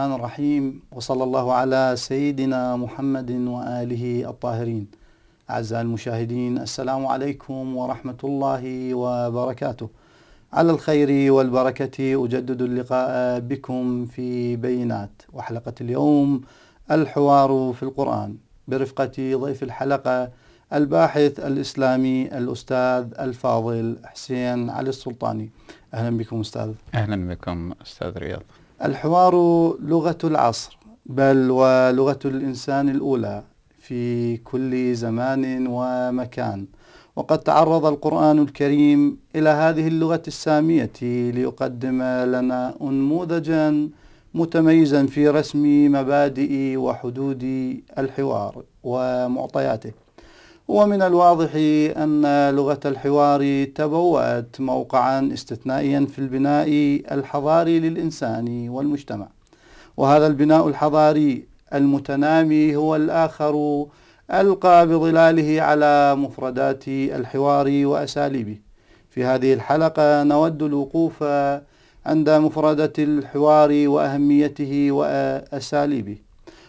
الرحمن الرحيم وصلى الله على سيدنا محمد وآله الطاهرين أعزائي المشاهدين السلام عليكم ورحمة الله وبركاته على الخير والبركة أجدد اللقاء بكم في بينات وحلقة اليوم الحوار في القرآن برفقة ضيف الحلقة الباحث الإسلامي الأستاذ الفاضل حسين علي السلطاني أهلا بكم أستاذ أهلا بكم أستاذ رياض الحوار لغة العصر بل ولغة الإنسان الأولى في كل زمان ومكان وقد تعرض القرآن الكريم إلى هذه اللغة السامية ليقدم لنا أنموذجا متميزا في رسم مبادئ وحدود الحوار ومعطياته ومن الواضح أن لغة الحوار تبوأت موقعا استثنائيا في البناء الحضاري للإنسان والمجتمع وهذا البناء الحضاري المتنامي هو الآخر ألقى بظلاله على مفردات الحوار وأساليبه في هذه الحلقة نود الوقوف عند مفردة الحوار وأهميته وأساليبه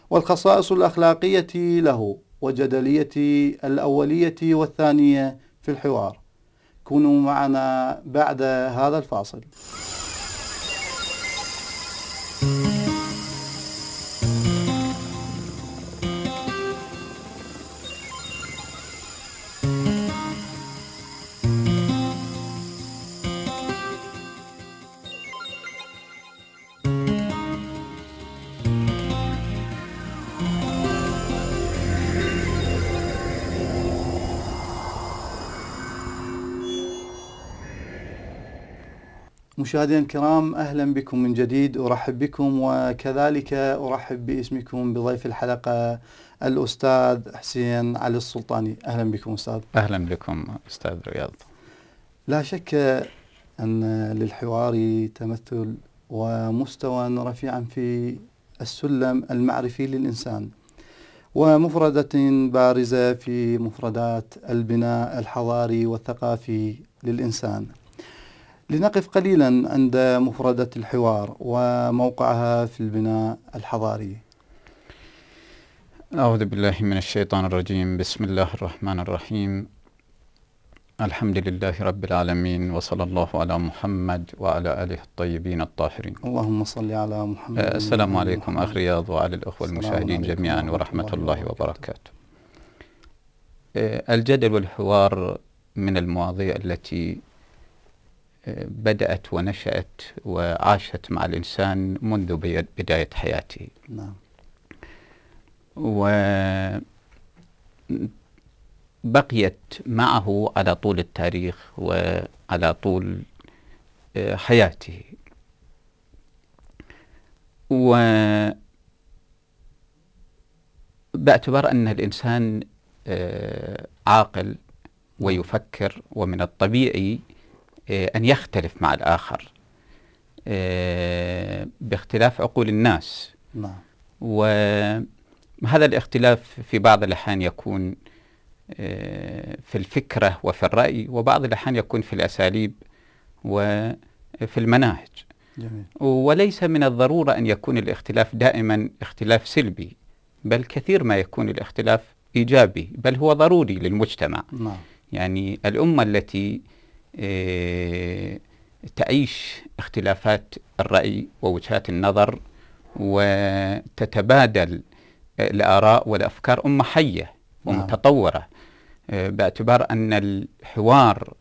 والخصائص الأخلاقية له وجدلية الأولية والثانية في الحوار كونوا معنا بعد هذا الفاصل مشاهدينا الكرام اهلا بكم من جديد ارحب بكم وكذلك ارحب باسمكم بضيف الحلقه الاستاذ حسين علي السلطاني اهلا بكم استاذ اهلا بكم استاذ رياض لا شك ان للحوار تمثل ومستوى رفيعا في السلم المعرفي للانسان ومفردة بارزة في مفردات البناء الحضاري والثقافي للإنسان لنقف قليلا عند مفردة الحوار وموقعها في البناء الحضاري أعوذ بالله من الشيطان الرجيم بسم الله الرحمن الرحيم الحمد لله رب العالمين وصلى الله على محمد وعلى آله الطيبين الطاهرين اللهم صل على محمد آه السلام عليكم أخ رياض وعلى الأخوة المشاهدين جميعا ورحمة الله, الله وبركاته أه، الجدل والحوار من المواضيع التي بدأت ونشأت وعاشت مع الإنسان منذ بداية حياته نعم وبقيت معه على طول التاريخ وعلى طول آه، حياته و باعتبار أن الإنسان آه، عاقل نعم. ويفكر ومن الطبيعي آه، أن يختلف مع الآخر آه، باختلاف عقول الناس نعم وهذا الاختلاف في بعض الأحيان يكون آه، في الفكرة وفي الرأي وبعض الأحيان يكون في الأساليب وفي المناهج جميل. وليس من الضرورة أن يكون الاختلاف دائما اختلاف سلبي بل كثير ما يكون الاختلاف إيجابي بل هو ضروري للمجتمع نعم. يعني الأمة التي آه، تعيش اختلافات الرأي ووجهات النظر وتتبادل آه، الآراء والأفكار أمة حية نعم. ومتطورة آه، باعتبار أن الحوار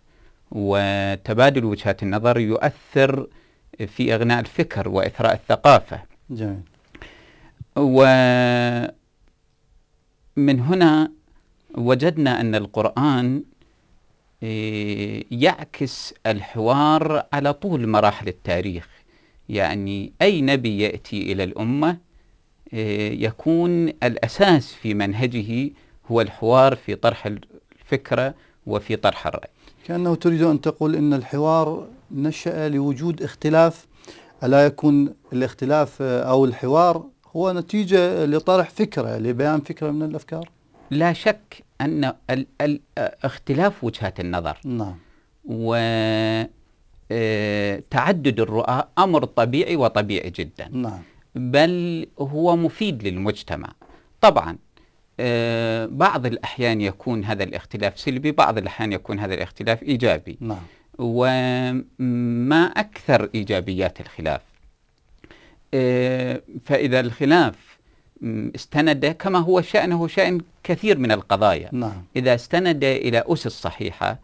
وتبادل وجهات النظر يؤثر في إغناء الفكر وإثراء الثقافة جميل ومن هنا وجدنا أن القرآن آه، يعكس الحوار على طول مراحل التاريخ يعني أي نبي يأتي إلى الأمة آه، يكون الأساس في منهجه هو الحوار في طرح الفكرة وفي طرح الرأي كأنه تريد أن تقول أن الحوار نشأ لوجود اختلاف ألا يكون الاختلاف آه، أو الحوار هو نتيجة لطرح فكرة لبيان فكرة من الأفكار لا شك أن ال ال اختلاف وجهات النظر نعم و آه، تعدد الرؤى أمر طبيعي وطبيعي جدا نعم بل هو مفيد للمجتمع طبعا آه، بعض الأحيان يكون هذا الاختلاف سلبي بعض الأحيان يكون هذا الاختلاف إيجابي نعم وما أكثر إيجابيات الخلاف آه، فإذا الخلاف استند كما هو شأنه شأن كثير من القضايا نعم. إذا استند إلى أسس صحيحة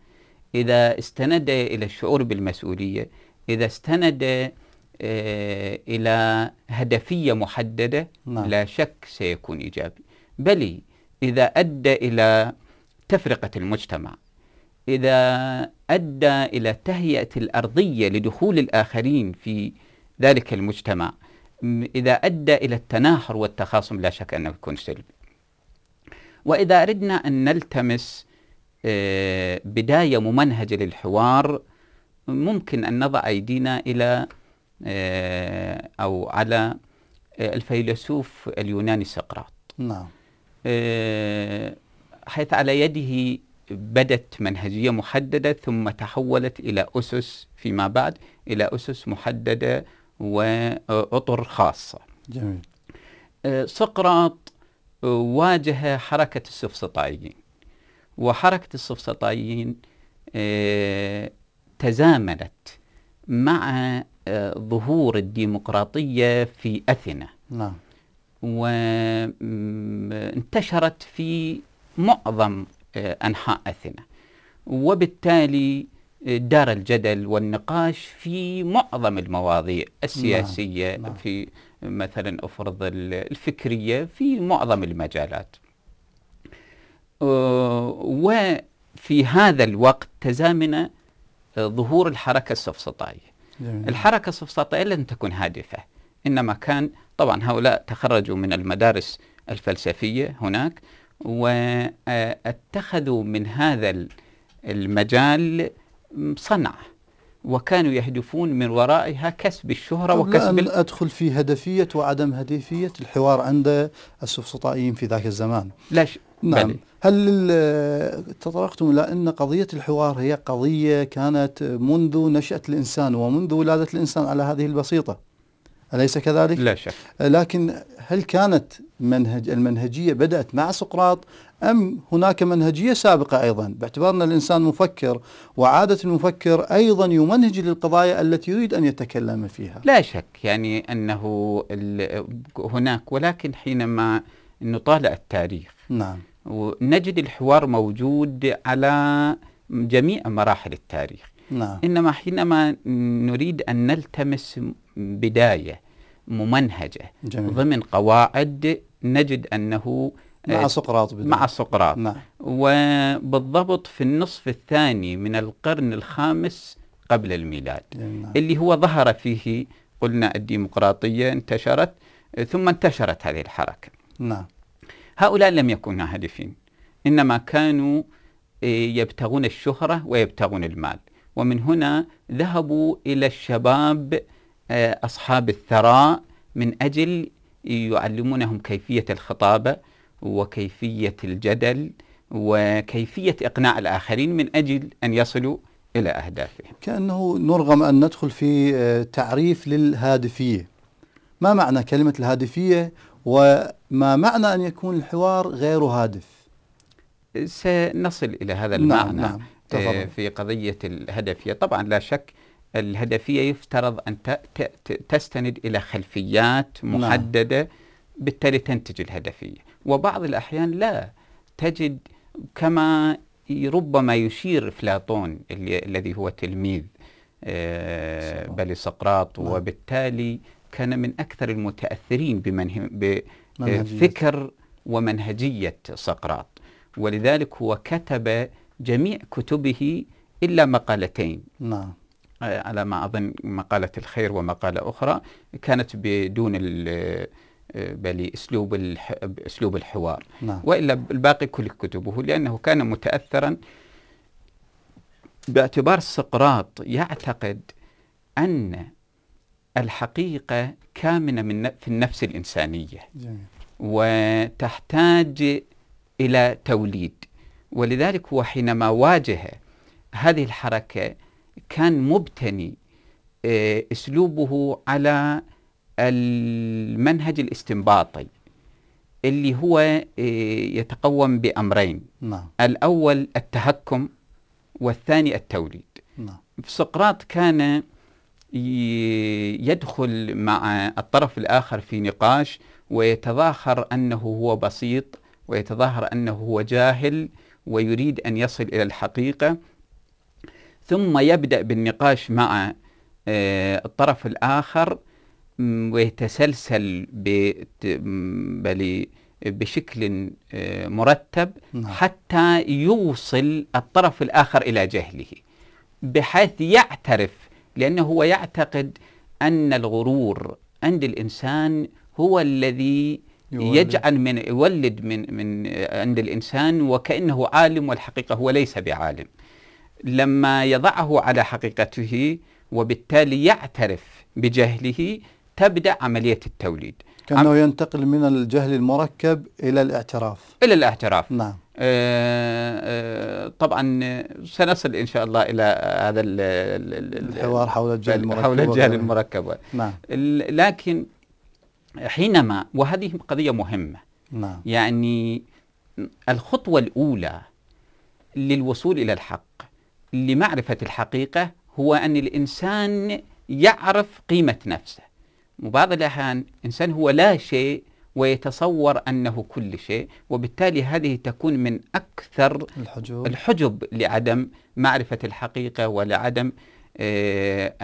إذا استند إلى الشعور بالمسؤولية إذا استند آه، إلى هدفية محددة نعم. لا شك سيكون إيجابي بل إذا أدى إلى تفرقة المجتمع إذا أدى إلى تهيئة الأرضية لدخول الآخرين في ذلك المجتمع إذا أدى إلى التناحر والتخاصم لا شك أنه يكون سلبي وإذا أردنا أن نلتمس آه، بداية ممنهجة للحوار ممكن أن نضع أيدينا إلى آه، أو على آه، الفيلسوف اليوناني سقراط نعم حيث على يده بدت منهجية محددة ثم تحولت إلى أسس فيما بعد إلى أسس محددة وأطر خاصة جميل أه، سقراط أه، واجه حركة السفسطائيين وحركة السفسطائيين أه، تزامنت مع ظهور الديمقراطية في أثينا نعم وانتشرت في معظم أنحاء أثينا وبالتالي دار الجدل والنقاش في معظم المواضيع السياسية نعم. نعم. في مثلا أفرض الفكرية في معظم المجالات أه، وفي هذا الوقت تزامن أه، ظهور الحركة السفسطائية جميل. الحركة السفسطائية لم تكن هادفة إنما كان طبعا هؤلاء تخرجوا من المدارس الفلسفية هناك واتخذوا أه، من هذا المجال صنع وكانوا يهدفون من ورائها كسب الشهرة وكسب لا أدخل في هدفية وعدم هدفية الحوار عند السفسطائيين في ذاك الزمان لا ش... نعم بلي. هل تطرقتم إلى أن قضية الحوار هي قضية كانت منذ نشأة الإنسان ومنذ ولادة الإنسان على هذه البسيطة أليس كذلك؟ لا شك لكن هل كانت منهج المنهجية بدأت مع سقراط أم هناك منهجية سابقة أيضا باعتبار أن الإنسان مفكر وعادة المفكر أيضا يمنهج للقضايا التي يريد أن يتكلم فيها لا شك يعني أنه هناك ولكن حينما نطالع التاريخ نعم ونجد الحوار موجود على جميع مراحل التاريخ نعم. إنما حينما نريد أن نلتمس بداية ممنهجة جميل. ضمن قواعد نجد أنه مع إيه، سقراط بدون. مع سقراط نعم. وبالضبط في النصف الثاني من القرن الخامس قبل الميلاد إيه، نعم. اللي هو ظهر فيه قلنا الديمقراطية انتشرت ثم انتشرت هذه الحركة نعم هؤلاء لم يكونوا هادفين إنما كانوا إيه، يبتغون الشهرة ويبتغون المال ومن هنا ذهبوا إلى الشباب أصحاب الثراء من أجل يعلمونهم كيفية الخطابة وكيفية الجدل وكيفية إقناع الآخرين من أجل أن يصلوا إلى أهدافهم كأنه نرغم أن ندخل في آه، تعريف للهادفية ما معنى كلمة الهادفية وما معنى أن يكون الحوار غير هادف سنصل إلى هذا نعم، المعنى نعم نعم. في قضية الهدفية طبعا لا شك الهدفية يفترض أن تستند إلى خلفيات نعم. محددة نعم. بالتالي تنتج الهدفية وبعض الأحيان لا تجد كما ربما يشير أفلاطون الذي هو تلميذ آه، بل سقراط نعم. وبالتالي كان من أكثر المتأثرين بفكر ومنهجية سقراط ولذلك هو كتب جميع كتبه إلا مقالتين نعم آه، على ما أظن مقالة الخير ومقالة أخرى كانت بدون بلي اسلوب الح... اسلوب الحوار نعم. والا الباقي كل كتبه لانه كان متاثرا باعتبار سقراط يعتقد ان الحقيقه كامنه من في النفس الانسانيه جميل. وتحتاج الى توليد ولذلك هو حينما واجه هذه الحركه كان مبتني آه، اسلوبه على المنهج الاستنباطي اللي هو آه، يتقوم بأمرين نعم. الأول التهكم والثاني التوليد نعم. سقراط كان يدخل مع الطرف الآخر في نقاش ويتظاهر أنه هو بسيط ويتظاهر أنه هو جاهل ويريد أن يصل إلى الحقيقة ثم يبدأ بالنقاش مع آه، الطرف الآخر ويتسلسل بشكل آه، مرتب نعم. حتى يوصل الطرف الآخر إلى جهله بحيث يعترف لأنه هو يعتقد أن الغرور عند الإنسان هو الذي يولد. يجعل من يولد من من آه، عند الانسان وكانه عالم والحقيقه هو ليس بعالم. لما يضعه على حقيقته وبالتالي يعترف بجهله تبدأ عملية التوليد كأنه عم... ينتقل من الجهل المركب إلى الاعتراف إلى الاعتراف نعم آه، آه، طبعا سنصل ان شاء الله الى هذا الحوار حول الجهل المركب حول الجهل المركب نعم لكن حينما وهذه قضيه مهمه نعم يعني الخطوه الاولى للوصول الى الحق لمعرفه الحقيقه هو ان الانسان يعرف قيمه نفسه وبعض الأحيان إنسان هو لا شيء ويتصور أنه كل شيء وبالتالي هذه تكون من أكثر الحجب, الحجب لعدم معرفة الحقيقة ولعدم آه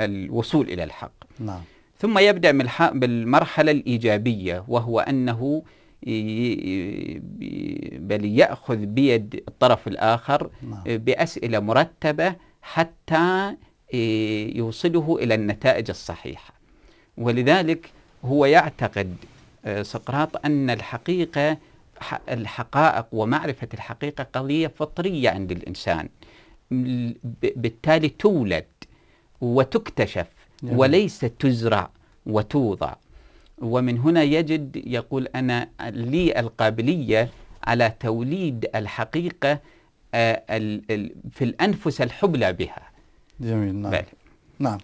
الوصول إلى الحق نعم. ثم يبدأ بالمرحلة الإيجابية وهو أنه بل يأخذ بيد الطرف الآخر نعم. آه، بأسئلة مرتبة حتى آه، يوصله إلى النتائج الصحيحة ولذلك هو يعتقد آه، سقراط أن الحقيقة الحقائق ومعرفة الحقيقة قضية فطرية عند الإنسان بالتالي تولد وتكتشف نعم. وليس تزرع وتوضع ومن هنا يجد يقول أنا لي القابلية على توليد الحقيقة آه، في الأنفس الحبلى بها جميل نعم, بل. نعم.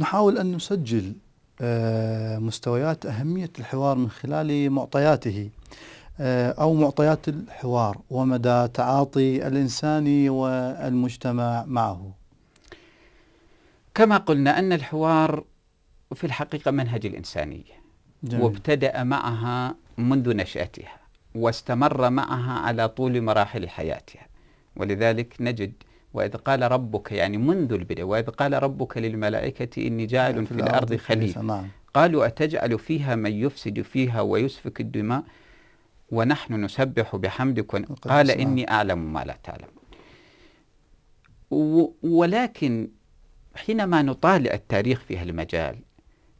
نحاول أن نسجل آه، مستويات أهمية الحوار من خلال معطياته آه، أو معطيات الحوار ومدى تعاطي الإنسان والمجتمع معه كما قلنا أن الحوار في الحقيقة منهج الإنسانية جميل. وابتدأ معها منذ نشأتها واستمر معها على طول مراحل حياتها ولذلك نجد وإذ قال ربك يعني منذ البداية وإذ قال ربك للملائكة إني جاعل في الأرض خليفة نعم. قالوا أتجعل فيها من يفسد فيها ويسفك الدماء ونحن نسبح بحمدك قال إني أعلم ما لا تعلم ولكن حينما نطالع التاريخ في هالمجال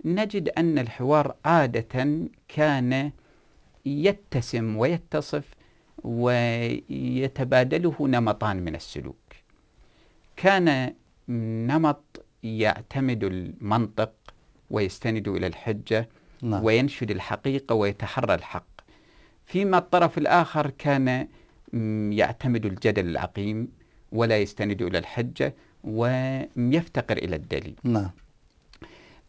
نجد أن الحوار عادة كان يتسم ويتصف ويتبادله نمطان من السلوك كان نمط يعتمد المنطق ويستند إلى الحجة نعم. وينشد الحقيقة ويتحرى الحق فيما الطرف الآخر كان يعتمد الجدل العقيم ولا يستند إلى الحجة ويفتقر إلى الدليل نعم.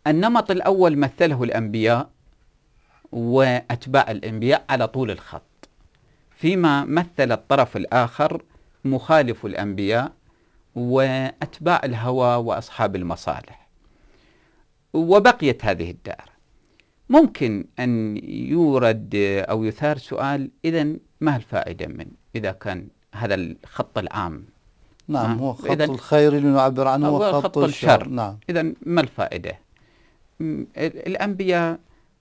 النمط الأول مثله الأنبياء وأتباع الأنبياء على طول الخط فيما مثل الطرف الآخر مخالف الأنبياء وأتباع الهوى وأصحاب المصالح وبقيت هذه الدائرة ممكن أن يورد أو يثار سؤال إذا ما الفائدة من إذا كان هذا الخط العام نعم, نعم. هو خط الخير اللي نعبر عنه هو خط, خط الشر, الشر. نعم إذا ما الفائدة الأنبياء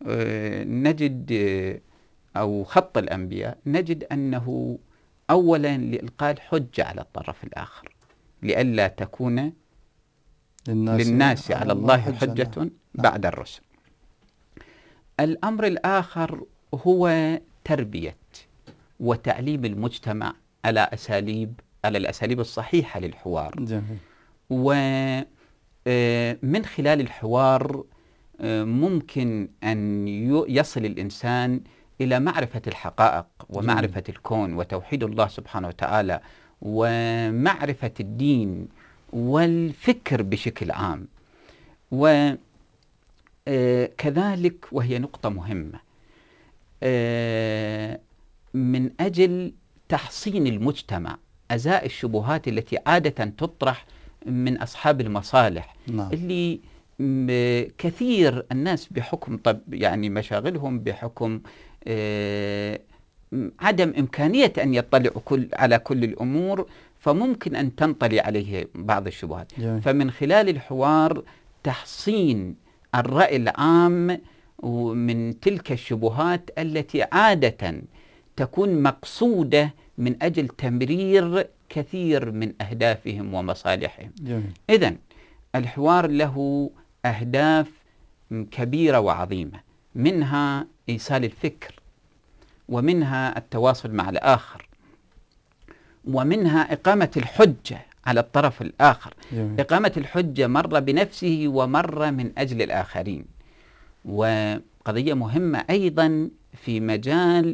آه، نجد آه، أو خط الأنبياء نجد أنه أولا لإلقاء الحجة على الطرف الآخر لئلا تكون للناس, للناس على الله حجة نعم. بعد الرسل الأمر الآخر هو تربية وتعليم المجتمع على أساليب على الأساليب الصحيحة للحوار جميل. ومن آه، خلال الحوار آه، ممكن أن يصل الإنسان إلى معرفة الحقائق ومعرفة الكون وتوحيد الله سبحانه وتعالى ومعرفة الدين والفكر بشكل عام وكذلك آه، وهي نقطة مهمة آه، من أجل تحصين المجتمع أزاء الشبهات التي عادة تطرح من أصحاب المصالح نعم. اللي كثير الناس بحكم طب يعني مشاغلهم بحكم آه، عدم إمكانية أن يطلع كل على كل الأمور فممكن أن تنطلي عليه بعض الشبهات جميل. فمن خلال الحوار تحصين الرأي العام من تلك الشبهات التي عادة تكون مقصودة من أجل تمرير كثير من أهدافهم ومصالحهم إذا الحوار له أهداف كبيرة وعظيمة منها إيصال الفكر ومنها التواصل مع الآخر ومنها إقامة الحجة على الطرف الآخر جميل. إقامة الحجة مرة بنفسه ومرة من أجل الآخرين وقضية مهمة أيضا في مجال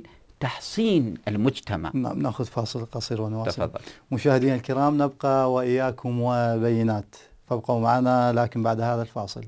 تحصين المجتمع نعم ناخذ فاصل قصير ونواصل تفضل مشاهدينا الكرام نبقى وإياكم وبينات فابقوا معنا لكن بعد هذا الفاصل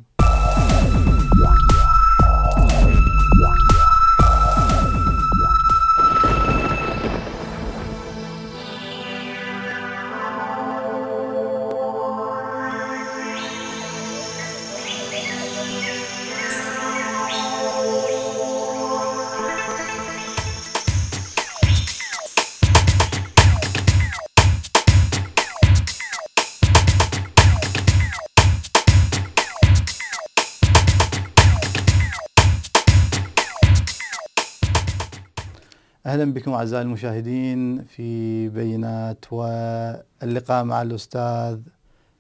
أهلا بكم أعزائي المشاهدين في بينات واللقاء مع الأستاذ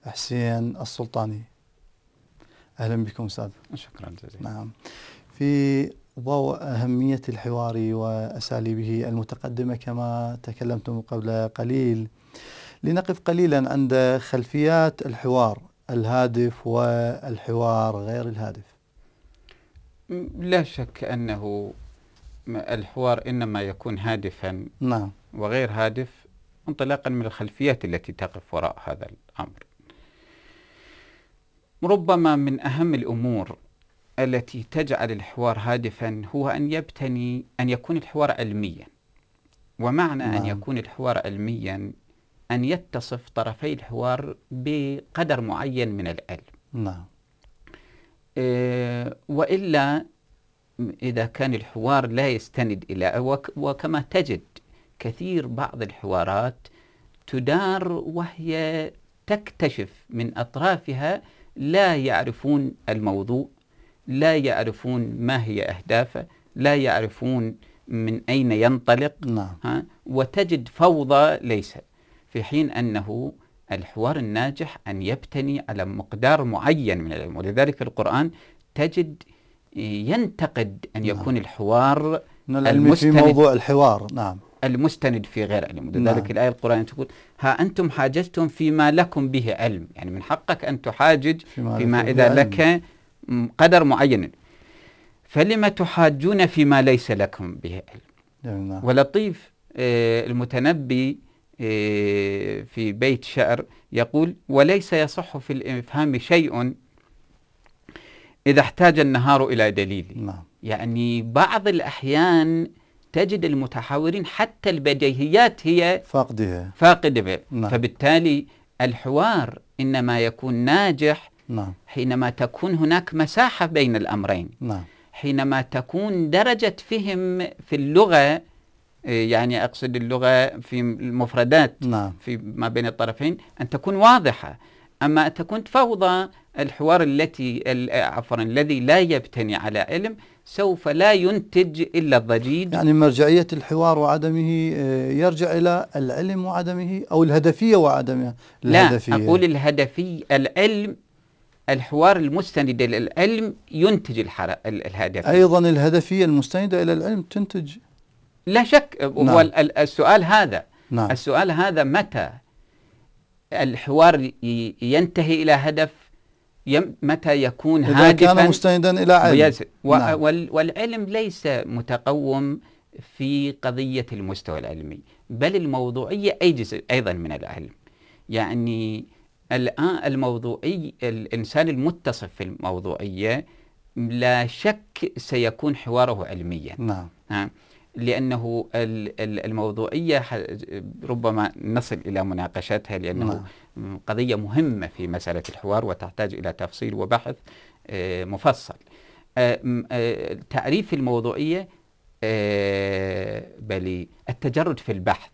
حسين السلطاني أهلا بكم أستاذ شكرا جزيلا نعم في ضوء أهمية الحوار وأساليبه المتقدمة كما تكلمتم قبل قليل لنقف قليلا عند خلفيات الحوار الهادف والحوار غير الهادف لا شك أنه الحوار إنما يكون هادفا نعم وغير هادف انطلاقا من الخلفيات التي تقف وراء هذا الأمر ربما من أهم الأمور التي تجعل الحوار هادفا هو أن يبتني أن يكون الحوار علميا ومعنى نعم. أن يكون الحوار علميا أن يتصف طرفي الحوار بقدر معين من العلم نعم إيه وإلا إذا كان الحوار لا يستند إلى وكما تجد كثير بعض الحوارات تدار وهي تكتشف من أطرافها لا يعرفون الموضوع لا يعرفون ما هي أهدافه لا يعرفون من أين ينطلق نعم. ها وتجد فوضى ليس في حين أنه الحوار الناجح أن يبتني على مقدار معين من العلم ولذلك القرآن تجد ينتقد أن نعم. يكون الحوار المستند في موضوع الحوار نعم المستند في غير علم لذلك نعم. الآية القرآنية تقول ها أنتم حاججتم فيما لكم به علم يعني من حقك أن تحاجج فيما, فيما إذا لك قدر معين فلما تحاجون فيما ليس لكم به علم نعم،, نعم. ولطيف آه المتنبي آه في بيت شعر يقول وليس يصح في الإفهام شيء إذا احتاج النهار إلى دليل نعم. يعني بعض الأحيان تجد المتحاورين حتى البديهيات هي فاقدها فاقدة نعم. فبالتالي الحوار إنما يكون ناجح نعم. حينما تكون هناك مساحة بين الأمرين نعم. حينما تكون درجة فهم في اللغة إيه، يعني أقصد اللغة في المفردات نعم. في ما بين الطرفين أن تكون واضحة أما تكون فوضى الحوار التي آه، عفوا الذي لا يبتني على علم سوف لا ينتج الا الضجيج يعني مرجعيه الحوار وعدمه آه، يرجع الى العلم وعدمه او الهدفيه وعدمها الهدفية لا اقول الهدفي العلم الحوار المستند الى العلم ينتج الهدف ايضا الهدفيه المستنده الى العلم تنتج لا شك نعم. هو السؤال هذا نعم. السؤال هذا متى الحوار ينتهي الى هدف يم متى يكون إذا هادفا كان مستندا إلى علم نعم. والعلم ليس متقوم في قضية المستوى العلمي بل الموضوعية أي جزء أيضا من العلم يعني الآن الموضوعي الإنسان المتصف في الموضوعية لا شك سيكون حواره علميا نعم ها لأنه الموضوعية ربما نصل إلى مناقشتها لأنه نعم. قضية مهمة في مسألة الحوار وتحتاج إلى تفصيل وبحث آه، مفصل آه، آه، تعريف الموضوعية بل التجرد في البحث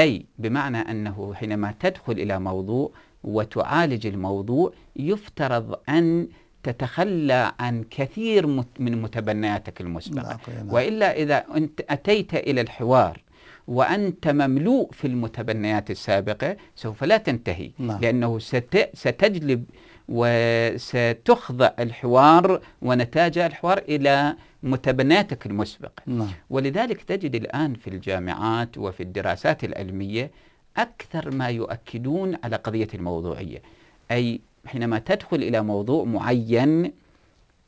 أي بمعنى أنه حينما تدخل إلى موضوع وتعالج الموضوع يفترض أن تتخلى عن كثير من متبنياتك المسبقة نعم، نعم. وإلا إذا أنت أتيت إلى الحوار وأنت مملوء في المتبنيات السابقة سوف لا تنتهي لا. نعم. لأنه ست ستجلب وستخضع الحوار ونتاج الحوار إلى متبناتك المسبقة نعم. ولذلك تجد الآن في الجامعات وفي الدراسات العلمية أكثر ما يؤكدون على قضية الموضوعية أي حينما تدخل إلى موضوع معين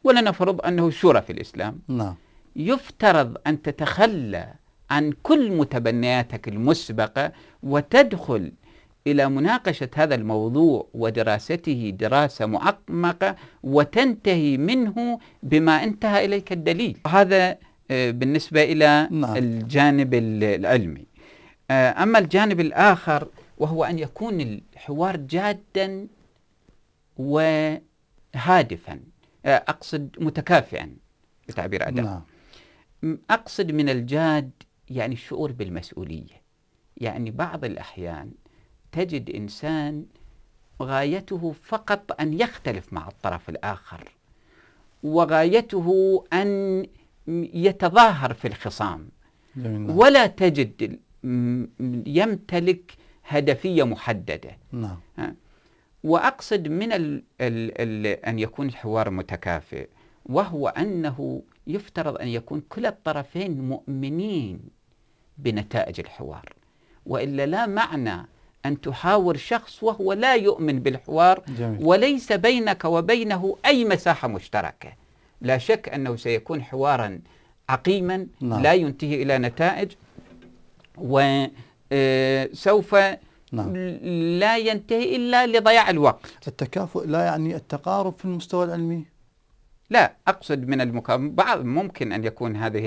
ولنفرض أنه شورى في الإسلام نعم. يفترض أن تتخلى عن كل متبنياتك المسبقة وتدخل إلى مناقشة هذا الموضوع ودراسته دراسة معمقة وتنتهي منه بما انتهى إليك الدليل هذا آه، بالنسبة إلى نعم. الجانب العلمي آه، أما الجانب الآخر وهو أن يكون الحوار جادا وهادفا آه، أقصد متكافئا بتعبير أدب نعم. أقصد من الجاد يعني الشعور بالمسؤولية يعني بعض الأحيان تجد إنسان غايته فقط أن يختلف مع الطرف الآخر وغايته أن يتظاهر في الخصام جميل. نعم. ولا تجد يمتلك هدفية محددة نعم. وأقصد من الـ الـ الـ أن يكون الحوار متكافئ وهو أنه يفترض أن يكون كلا الطرفين مؤمنين بنتائج الحوار والا لا معنى ان تحاور شخص وهو لا يؤمن بالحوار جميل. وليس بينك وبينه اي مساحه مشتركه لا شك انه سيكون حوارا عقيما نعم. لا ينتهي الى نتائج وسوف آه، نعم. لا ينتهي الا لضياع الوقت التكافؤ لا يعني التقارب في المستوى العلمي لا اقصد من المكا... بعض ممكن ان يكون هذه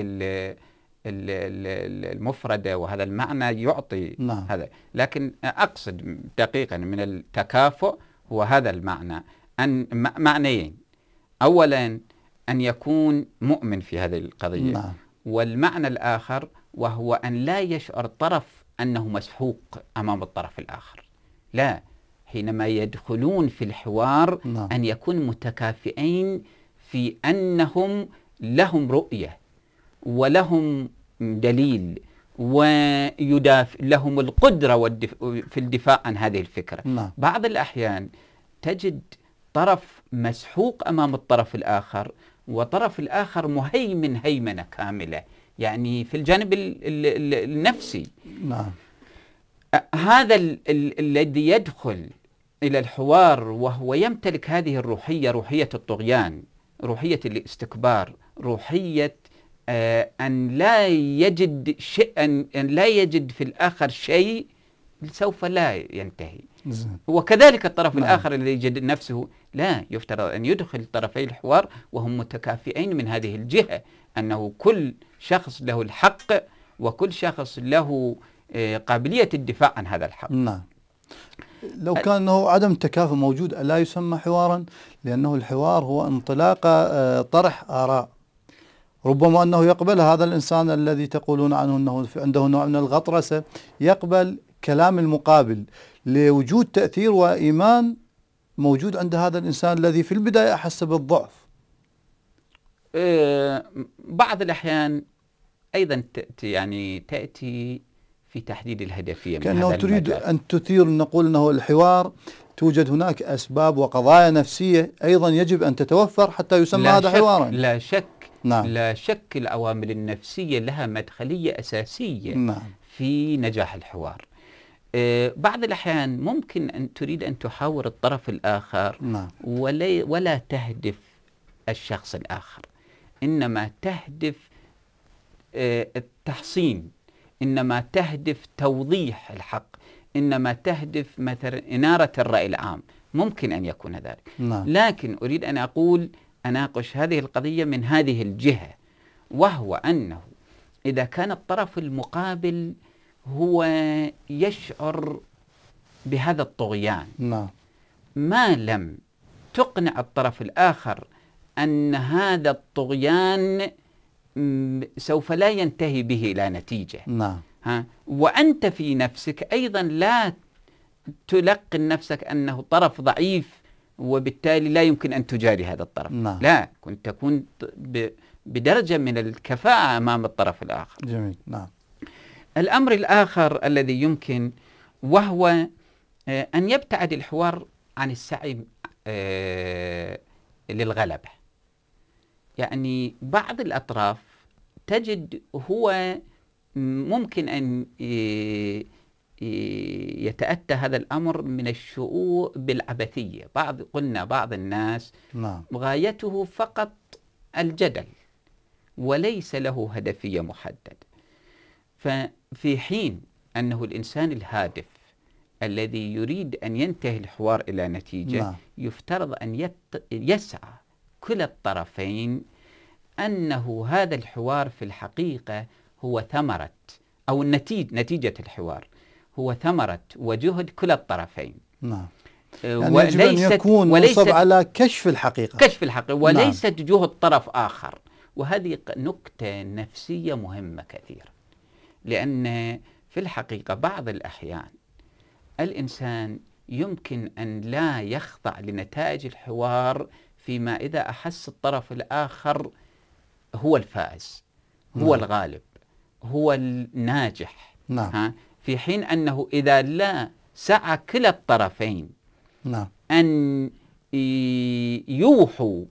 المفردة وهذا المعنى يعطي نعم. هذا لكن أقصد دقيقا من التكافؤ هو هذا المعنى أن معنيين أولا أن يكون مؤمن في هذه القضية نعم. والمعنى الآخر وهو أن لا يشعر طرف أنه مسحوق أمام الطرف الآخر لا حينما يدخلون في الحوار نعم. أن يكون متكافئين في أنهم لهم رؤية ولهم دليل ويدافع لهم القدرة والدف... في الدفاع عن هذه الفكرة نعم. بعض الأحيان تجد طرف مسحوق أمام الطرف الآخر وطرف الآخر مهيمن هيمنة كاملة يعني في الجانب الـ الـ النفسي نعم. هذا الذي يدخل إلى الحوار وهو يمتلك هذه الروحية روحية الطغيان روحية الاستكبار روحية آه، أن لا يجد شيء أن, لا يجد في الآخر شيء سوف لا ينتهي نعم. وكذلك الطرف نعم. الآخر الذي يجد نفسه لا يفترض أن يدخل طرفي الحوار وهم متكافئين من هذه الجهة أنه كل شخص له الحق وكل شخص له آه، قابلية الدفاع عن هذا الحق نعم لو كان أنه عدم التكافؤ موجود ألا يسمى حوارا لأنه الحوار هو انطلاق آه، طرح آراء ربما أنه يقبل هذا الإنسان الذي تقولون عنه أنه عنده نوع من الغطرسة يقبل كلام المقابل لوجود تأثير وإيمان موجود عند هذا الإنسان الذي في البداية أحس بالضعف إيه، بعض الأحيان أيضا تأتي يعني تأتي في تحديد الهدفية من كأنه هذا تريد المجال. أن تثير نقول أنه الحوار توجد هناك أسباب وقضايا نفسية أيضا يجب أن تتوفر حتى يسمى هذا حوارا لا شك نعم. لا شك العوامل النفسية لها مدخلية أساسية نعم. في نجاح الحوار آه، بعض الأحيان ممكن أن تريد أن تحاور الطرف الآخر نعم. ولا, ولا تهدف الشخص الآخر إنما تهدف آه، التحصين إنما تهدف توضيح الحق إنما تهدف مثلا إنارة الرأي العام ممكن أن يكون ذلك نعم. لكن أريد أن أقول أناقش هذه القضية من هذه الجهة وهو أنه إذا كان الطرف المقابل هو يشعر بهذا الطغيان نعم ما لم تقنع الطرف الآخر أن هذا الطغيان سوف لا ينتهي به إلى نتيجة نعم ها وأنت في نفسك أيضا لا تلقن نفسك أنه طرف ضعيف وبالتالي لا يمكن أن تجاري هذا الطرف نعم. لا كنت تكون بدرجة من الكفاءة أمام الطرف الآخر جميل نعم الأمر الآخر الذي يمكن وهو آه، أن يبتعد الحوار عن السعي آه، للغلبة يعني بعض الأطراف تجد هو ممكن أن آه، يتأتى هذا الأمر من الشؤوء بالعبثية بعض قلنا بعض الناس نعم. غايته فقط الجدل وليس له هدفية محددة ففي حين أنه الإنسان الهادف الذي يريد أن ينتهي الحوار إلى نتيجة نعم. يفترض أن يت... يسعى كلا الطرفين أنه هذا الحوار في الحقيقة هو ثمرة أو النتيجة نتيجة الحوار هو ثمرة وجهد كلا الطرفين نعم آه، يعني يجب أن يكون وليست على كشف الحقيقة كشف الحقيقة نعم. وليست نعم. جهد طرف آخر وهذه نكتة نفسية مهمة كثير لأن في الحقيقة بعض الأحيان الإنسان يمكن أن لا يخضع لنتائج الحوار فيما إذا أحس الطرف الآخر هو الفائز هو نعم. الغالب هو الناجح نعم. ها في حين أنه إذا لا سعى كلا الطرفين نعم. أن يوحوا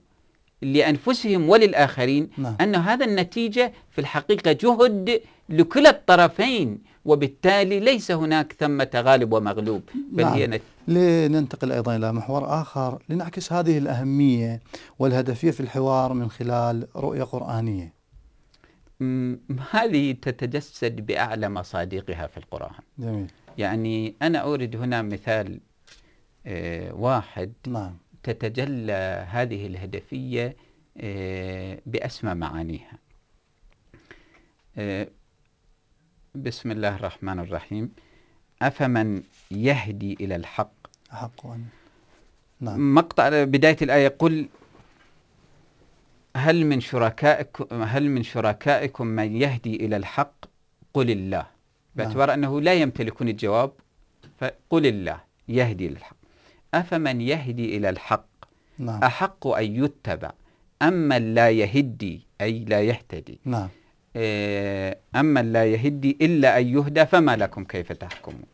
لأنفسهم وللآخرين نعم. أن هذا النتيجة في الحقيقة جهد لكلا الطرفين وبالتالي ليس هناك ثمة غالب ومغلوب بل نعم. هي نت... لننتقل أيضا إلى محور آخر لنعكس هذه الأهمية والهدفية في الحوار من خلال رؤية قرآنية هذه تتجسد بأعلى مصادقها في القرآن جميل. يعني أنا أورد هنا مثال آه، واحد نعم. تتجلى هذه الهدفية آه، بأسمى معانيها آه، بسم الله الرحمن الرحيم أفمن يهدي إلى الحق أحق نعم. مقطع بداية الآية قل هل من شركائكم هل من شركائكم من يهدي الى الحق؟ قل الله. باعتبار نعم. انه لا يمتلكون الجواب فقل الله يهدي الى الحق. افمن يهدي الى الحق نعم. احق ان يتبع اما لا يهدي اي لا يهتدي. نعم. آه، اما لا يهدي الا ان يهدى فما لكم كيف تحكمون.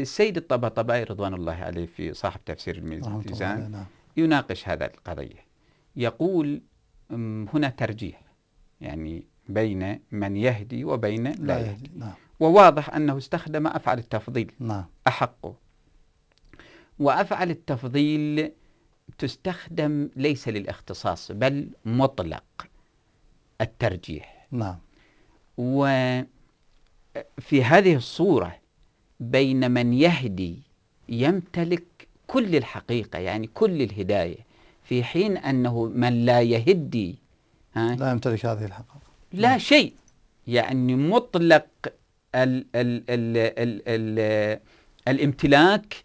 السيد آه، الطبطبائي رضوان الله عليه في صاحب تفسير الميزان نعم. يناقش هذا القضيه. يقول هنا ترجيح يعني بين من يهدي وبين لا, لا يهدي, يهدي. نعم. وواضح أنه استخدم أفعل التفضيل نعم. أحقه وأفعل التفضيل تستخدم ليس للاختصاص بل مطلق الترجيح نعم وفي هذه الصورة بين من يهدي يمتلك كل الحقيقة يعني كل الهداية في حين أنه من لا يهدي ها لا يمتلك هذه الحقائق لا شيء يعني مطلق ال ال ال الـ الـ الامتلاك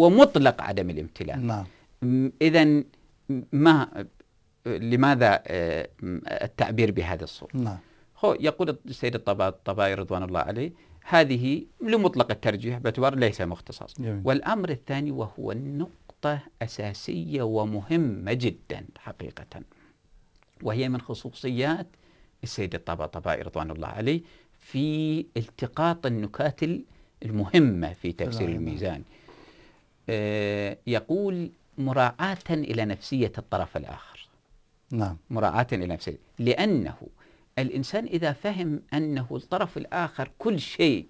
ومطلق عدم الامتلاك نعم إذا ما لماذا آه، التعبير بهذا الصوره؟ نعم هو يقول السيد الطبائي رضوان الله عليه هذه لمطلق الترجيح باعتبار ليس مختصاص والأمر الثاني وهو النقطة نقطة أساسية ومهمة جدا حقيقة وهي من خصوصيات السيد الطباطبائي رضوان الله عليه في التقاط النكات المهمة في تفسير الميزان آه، يقول مراعاة إلى نفسية الطرف الآخر نعم مراعاة إلى نفسية لأنه الإنسان إذا فهم أنه الطرف الآخر كل شيء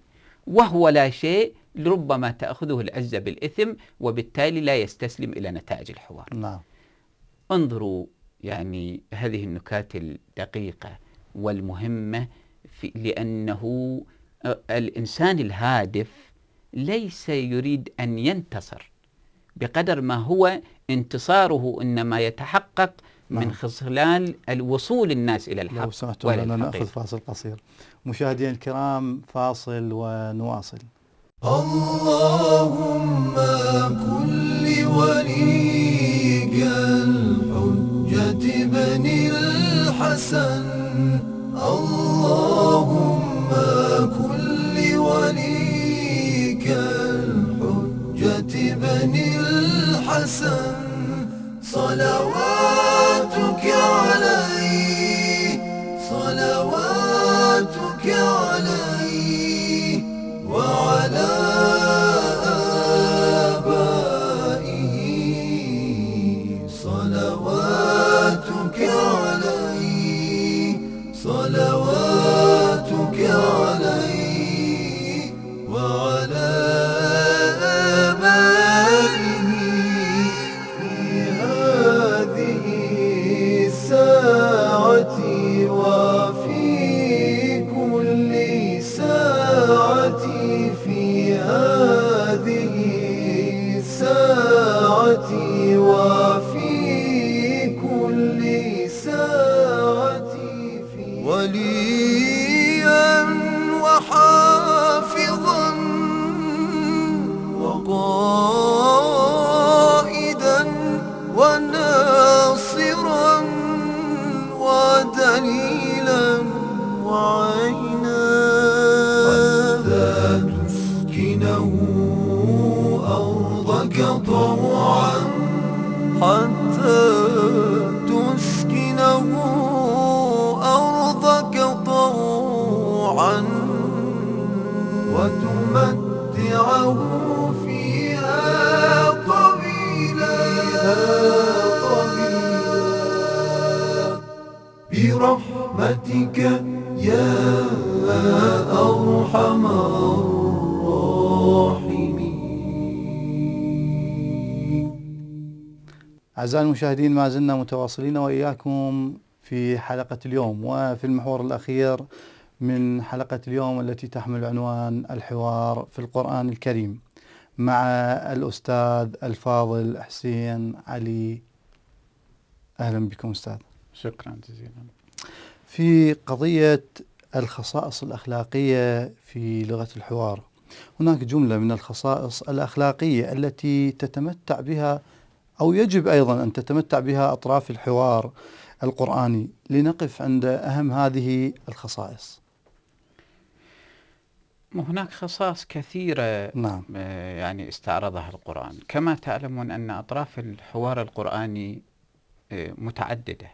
وهو لا شيء لربما تأخذه العزة بالإثم وبالتالي لا يستسلم إلى نتائج الحوار نعم. انظروا يعني هذه النكات الدقيقة والمهمة في لأنه الإنسان الهادف ليس يريد أن ينتصر بقدر ما هو انتصاره إنما يتحقق من نعم. خلال الوصول الناس إلى الحق لو سمحتم لنا نأخذ فاصل قصير مشاهدينا الكرام فاصل ونواصل اللهم كل وليك الحجة بن الحسن اللهم كل وليك الحجة بن الحسن صلواتك عليه صلواتك عليه أعزائي المشاهدين ما زلنا متواصلين وإياكم في حلقة اليوم وفي المحور الأخير من حلقة اليوم التي تحمل عنوان الحوار في القرآن الكريم مع الأستاذ الفاضل حسين علي أهلا بكم أستاذ شكرا جزيلا في قضية الخصائص الأخلاقية في لغة الحوار هناك جملة من الخصائص الأخلاقية التي تتمتع بها أو يجب أيضا أن تتمتع بها أطراف الحوار القرآني لنقف عند أهم هذه الخصائص هناك خصائص كثيرة نعم. آه، يعني استعرضها القرآن كما تعلمون أن أطراف الحوار القرآني آه، متعددة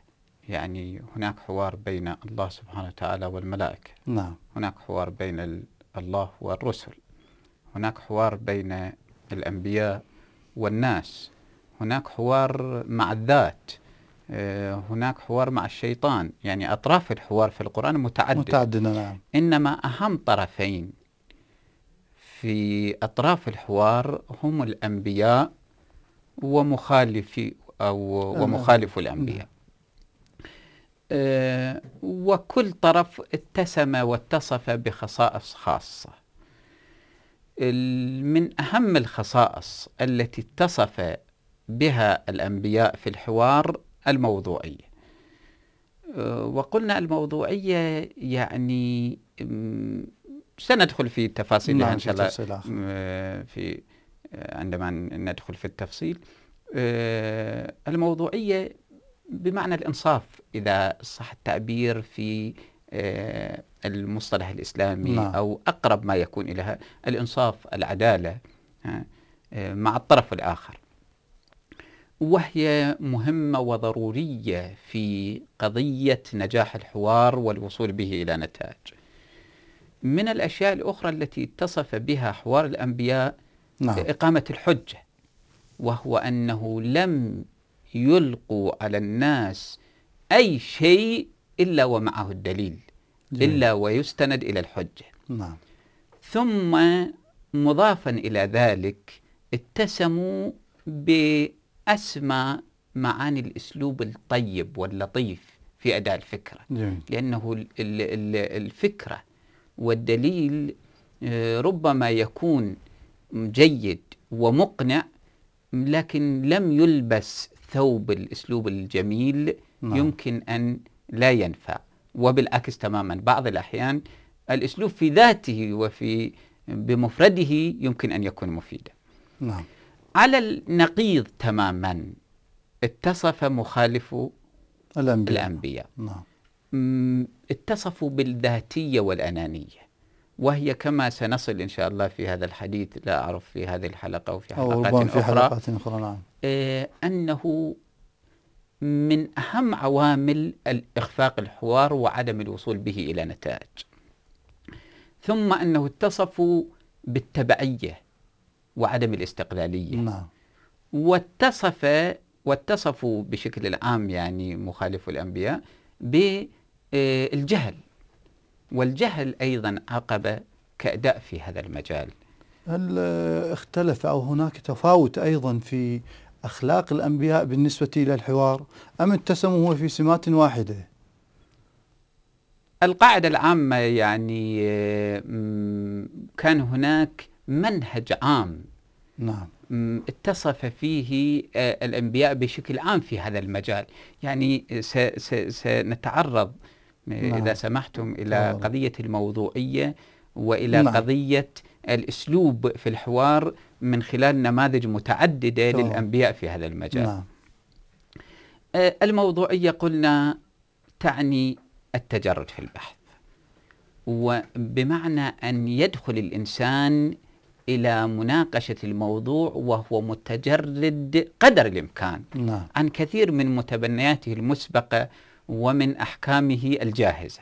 يعني هناك حوار بين الله سبحانه وتعالى والملائكة نعم. هناك حوار بين الله والرسل هناك حوار بين الأنبياء والناس هناك حوار مع الذات آه، هناك حوار مع الشيطان يعني أطراف الحوار في القرآن متعددة متعددة نعم إنما أهم طرفين في أطراف الحوار هم الأنبياء ومخالفي أو نعم. ومخالف الأنبياء نعم. آه، وكل طرف اتسم واتصف بخصائص خاصة من أهم الخصائص التي اتصف بها الأنبياء في الحوار الموضوعية أه، وقلنا الموضوعية يعني سندخل في تفاصيلها نعم، إن شاء الله في أه، عندما ندخل في التفصيل أه، الموضوعية بمعنى الإنصاف إذا صح التعبير في المصطلح الإسلامي نعم. أو أقرب ما يكون إليها الإنصاف العدالة مع الطرف الآخر وهي مهمة وضرورية في قضية نجاح الحوار والوصول به إلى نتائج من الأشياء الأخرى التي اتصف بها حوار الأنبياء نعم. إقامة الحجة وهو أنه لم يلقوا على الناس أي شيء إلا ومعه الدليل جميل. إلا ويستند إلى الحجة نعم. ثم مضافا إلى ذلك اتسموا ب أسمى معاني الأسلوب الطيب واللطيف في أداء الفكرة جميل. لأنه الفكرة والدليل آه، ربما يكون جيد ومقنع لكن لم يلبس ثوب الأسلوب الجميل نعم. يمكن أن لا ينفع وبالعكس تماما بعض الأحيان الأسلوب في ذاته وفي بمفرده يمكن أن يكون مفيدا نعم على النقيض تماما اتصف مخالفو الأنبياء, الأنبياء. نعم. اتصفوا بالذاتية والأنانية وهي كما سنصل إن شاء الله في هذا الحديث لا أعرف في هذه الحلقة او في حلقات أو أخرى في حلقات أخرى نعم. آه أنه من أهم عوامل الاخفاق الحوار وعدم الوصول به إلى نتائج ثم أنه اتصفوا بالتبعية وعدم الاستقلالية نعم. واتصف واتصفوا بشكل عام يعني مخالف الأنبياء بالجهل آه، والجهل أيضا عقب كأداء في هذا المجال هل اختلف أو هناك تفاوت أيضا في أخلاق الأنبياء بالنسبة إلى الحوار أم اتسموا هو في سمات واحدة القاعدة العامة يعني آه، كان هناك منهج عام نعم اتصف فيه آه، الأنبياء بشكل عام في هذا المجال يعني سنتعرض نعم. إذا سمحتم إلى نعم. قضية الموضوعية وإلى نعم. قضية الأسلوب في الحوار من خلال نماذج متعددة نعم. للأنبياء في هذا المجال نعم. آه، الموضوعية قلنا تعني التجرد في البحث وبمعنى أن يدخل الإنسان إلى مناقشة الموضوع وهو متجرد قدر الإمكان نعم. عن كثير من متبنياته المسبقة ومن أحكامه الجاهزة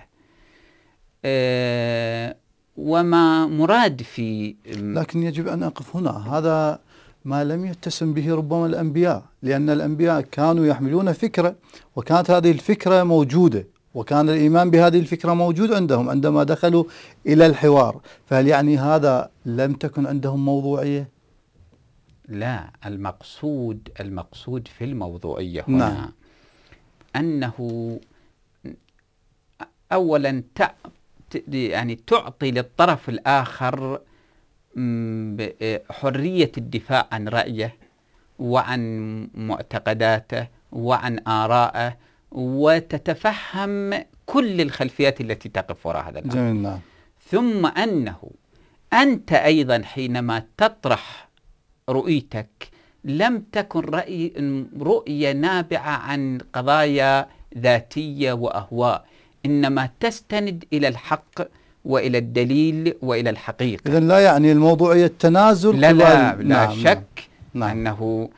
أه وما مراد في لكن يجب أن أقف هنا هذا ما لم يتسم به ربما الأنبياء لأن الأنبياء كانوا يحملون فكرة وكانت هذه الفكرة موجودة وكان الايمان بهذه الفكره موجود عندهم عندما دخلوا الى الحوار، فهل يعني هذا لم تكن عندهم موضوعيه؟ لا المقصود المقصود في الموضوعيه هنا نعم. انه اولا يعني تعطي للطرف الاخر حريه الدفاع عن رايه وعن معتقداته وعن ارائه وتتفهم كل الخلفيات التي تقف وراء هذا الأمر جميل نعم. ثم أنه أنت أيضا حينما تطرح رؤيتك لم تكن رأي رؤية نابعة عن قضايا ذاتية وأهواء إنما تستند إلى الحق وإلى الدليل وإلى الحقيقة إذا لا يعني الموضوعية التنازل لا لا, لا نعم،, نعم شك نعم. أنه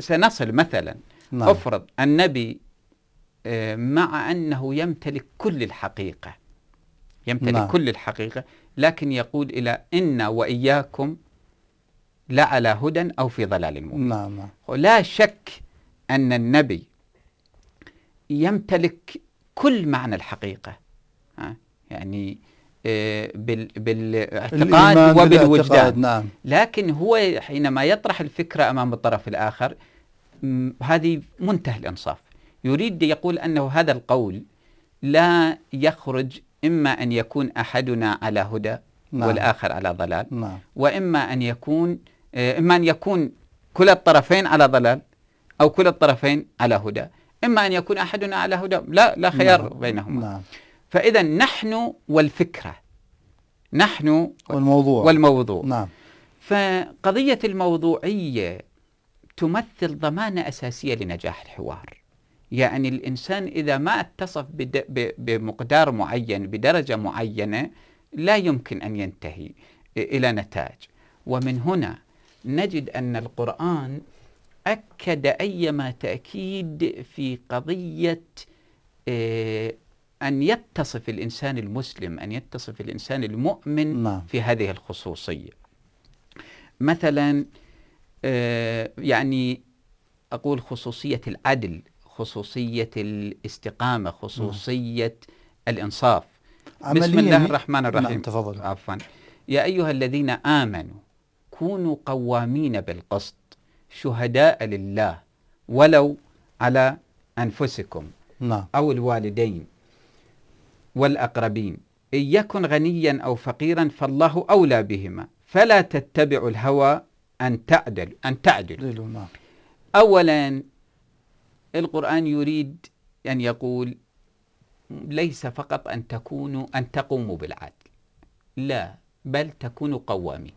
سنصل مثلا نعم. افرض النبي آه، مع انه يمتلك كل الحقيقه يمتلك نعم. كل الحقيقه لكن يقول الى انا واياكم لا على هدى او في ضلال مبين نعم،, نعم. لا شك ان النبي يمتلك كل معنى الحقيقه يعني آه، بالاعتقاد وبالوجدان نعم. لكن هو حينما يطرح الفكره امام الطرف الاخر هذه منتهى الإنصاف يريد يقول أنه هذا القول لا يخرج إما أن يكون أحدنا على هدى نعم. والآخر على ضلال نعم. وإما أن يكون آه، إما أن يكون كلا الطرفين على ضلال أو كلا الطرفين على هدى إما أن يكون أحدنا على هدى لا لا خيار نعم. بينهما نعم. فإذا نحن والفكرة نحن والموضوع والموضوع نعم فقضية الموضوعية تمثل ضمانة أساسية لنجاح الحوار يعني الإنسان إذا ما اتصف بمقدار معين بدرجة معينة لا يمكن أن ينتهي إلى نتاج ومن هنا نجد أن القرآن أكد أيما تأكيد في قضية أن يتصف الإنسان المسلم أن يتصف الإنسان المؤمن نعم. في هذه الخصوصية مثلاً آه، يعني أقول خصوصية العدل خصوصية الاستقامة نعم. خصوصية الإنصاف بسم الله الرحمن الرحيم نعم، تفضل عفوا يا أيها الذين آمنوا كونوا قوامين بالقسط شهداء لله ولو على أنفسكم نعم. أو الوالدين والأقربين إن يكن غنيا أو فقيرا فالله أولى بهما فلا تتبعوا الهوى أن تعدل أن تعدل نعم. أولا القرآن يريد أن يقول ليس فقط أن تكونوا أن تقوموا بالعدل لا بل تكونوا قوامين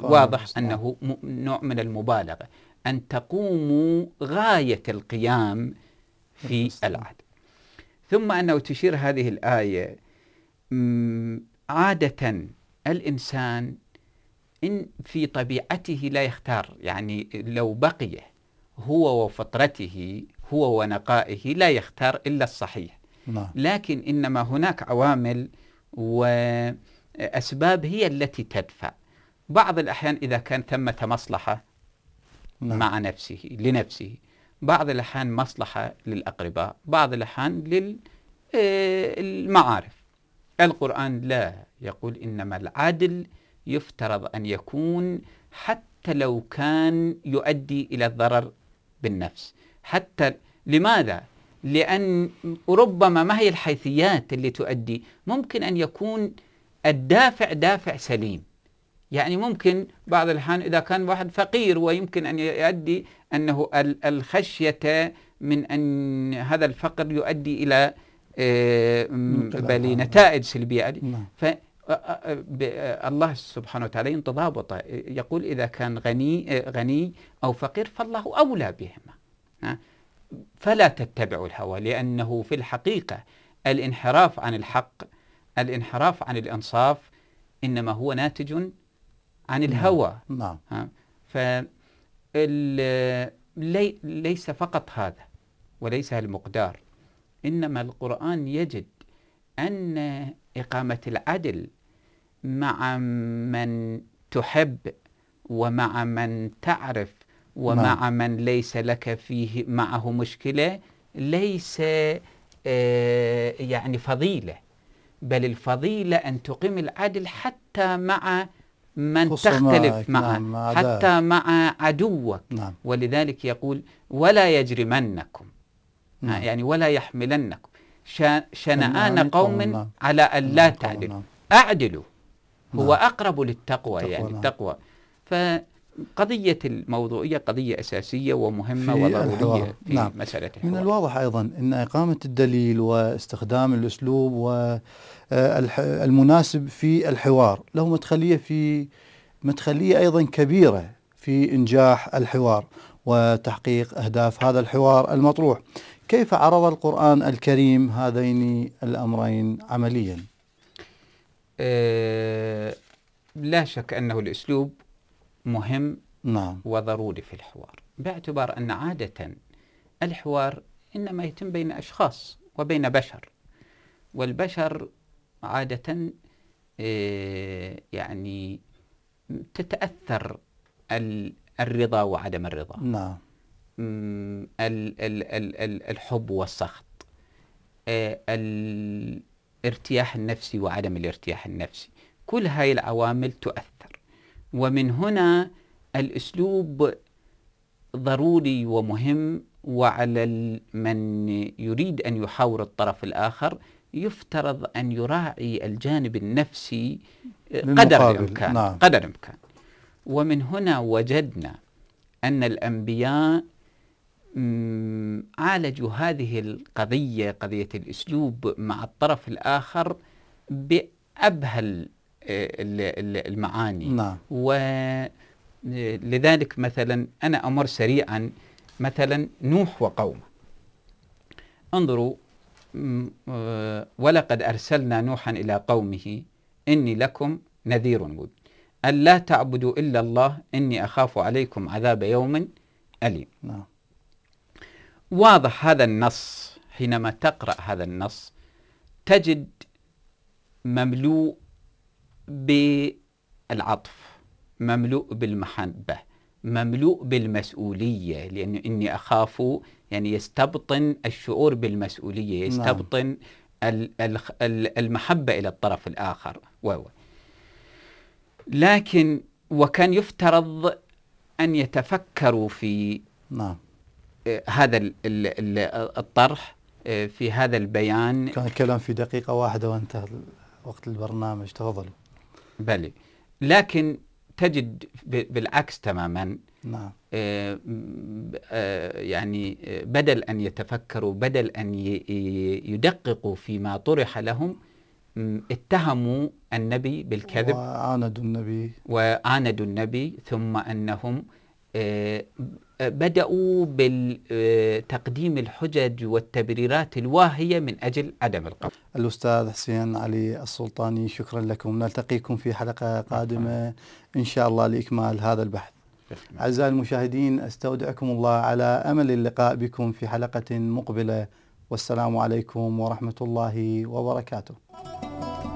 واضح نعم. أنه نوع من المبالغة أن تقوموا غاية القيام في نعم، العدل ثم أنه تشير هذه الآية عادة الإنسان إن في طبيعته لا يختار يعني لو بقي هو وفطرته هو ونقائه لا يختار إلا الصحيح نعم. لكن إنما هناك عوامل وأسباب هي التي تدفع بعض الأحيان إذا كان ثمة مصلحة نعم. مع نفسه لنفسه بعض الأحيان مصلحة للأقرباء بعض الأحيان للمعارف آه، القرآن لا يقول إنما العدل يفترض أن يكون حتى لو كان يؤدي إلى الضرر بالنفس حتى لماذا؟ لأن ربما ما هي الحيثيات اللي تؤدي ممكن أن يكون الدافع دافع سليم يعني ممكن بعض الأحيان إذا كان واحد فقير ويمكن أن يؤدي أنه الخشية من أن هذا الفقر يؤدي إلى آه، بل نتائج سلبية نعم. الله سبحانه وتعالى ينتضابطه يقول إذا كان غني غني أو فقير فالله أولى بهما فلا تتبعوا الهوى لأنه في الحقيقة الانحراف عن الحق الانحراف عن الإنصاف إنما هو ناتج عن نعم. الهوى نعم ليس فقط هذا وليس المقدار إنما القرآن يجد أن إقامة العدل مع من تحب ومع من تعرف ومع ما. نعم. من ليس لك فيه معه مشكلة ليس آه، يعني فضيلة بل الفضيلة أن تقيم العدل حتى مع من تختلف نعم، معه نعم مع حتى مع عدوك نعم. ولذلك يقول ولا يجرمنكم نعم. يعني ولا يحملنكم شنآن قوم على أن لا نعم. تعدلوا أعدلوا هو نعم. أقرب للتقوى يعني نعم. التقوى فقضية الموضوعية قضية أساسية ومهمة وضرورية في نعم. مسألة الحوار. من الواضح أيضا أن إقامة الدليل واستخدام الأسلوب والمناسب آه، في الحوار له مدخلية في مدخلية أيضا كبيرة في إنجاح الحوار وتحقيق أهداف هذا الحوار المطروح كيف عرض القرآن الكريم هذين الأمرين عمليا أه لا شك أنه الأسلوب مهم نعم. وضروري في الحوار باعتبار أن عادة الحوار إنما يتم بين أشخاص وبين بشر والبشر عادة آه، يعني تتأثر الرضا وعدم الرضا نعم الحب والسخط آه، الارتياح النفسي وعدم الارتياح النفسي كل هاي العوامل تؤثر ومن هنا الأسلوب ضروري ومهم وعلى من يريد أن يحاور الطرف الآخر يفترض أن يراعي الجانب النفسي آه، قدر الإمكان نعم. قدر الإمكان ومن هنا وجدنا أن الأنبياء عالجوا هذه القضية قضية الأسلوب مع الطرف الآخر بأبهل آه، المعاني نعم. ولذلك آه، مثلا أنا أمر سريعا مثلا نوح وقومه انظروا آه، ولقد أرسلنا نوحا إلى قومه إني لكم نذير مبين ألا تعبدوا إلا الله إني أخاف عليكم عذاب يوم أليم نعم. واضح هذا النص حينما تقرأ هذا النص تجد مملوء بالعطف مملوء بالمحبة مملوء بالمسؤولية لان إني أخاف يعني يستبطن الشعور بالمسؤولية نعم. يستبطن نعم. المحبة إلى الطرف الآخر و لكن وكان يفترض أن يتفكروا في نعم آه، هذا الطرح آه، في هذا البيان كان الكلام في دقيقة واحدة وانتهى وقت البرنامج تفضلوا بلي لكن تجد بالعكس تماما نعم. آه، يعني بدل أن يتفكروا بدل أن يدققوا فيما طرح لهم اتهموا النبي بالكذب وعاندوا النبي وعاندوا النبي ثم أنهم بدأوا بتقديم الحجج والتبريرات الواهية من أجل عدم القبض الأستاذ حسين علي السلطاني شكرا لكم نلتقيكم في حلقة قادمة إن شاء الله لإكمال هذا البحث أعزائي المشاهدين أستودعكم الله على أمل اللقاء بكم في حلقة مقبلة والسلام عليكم ورحمة الله وبركاته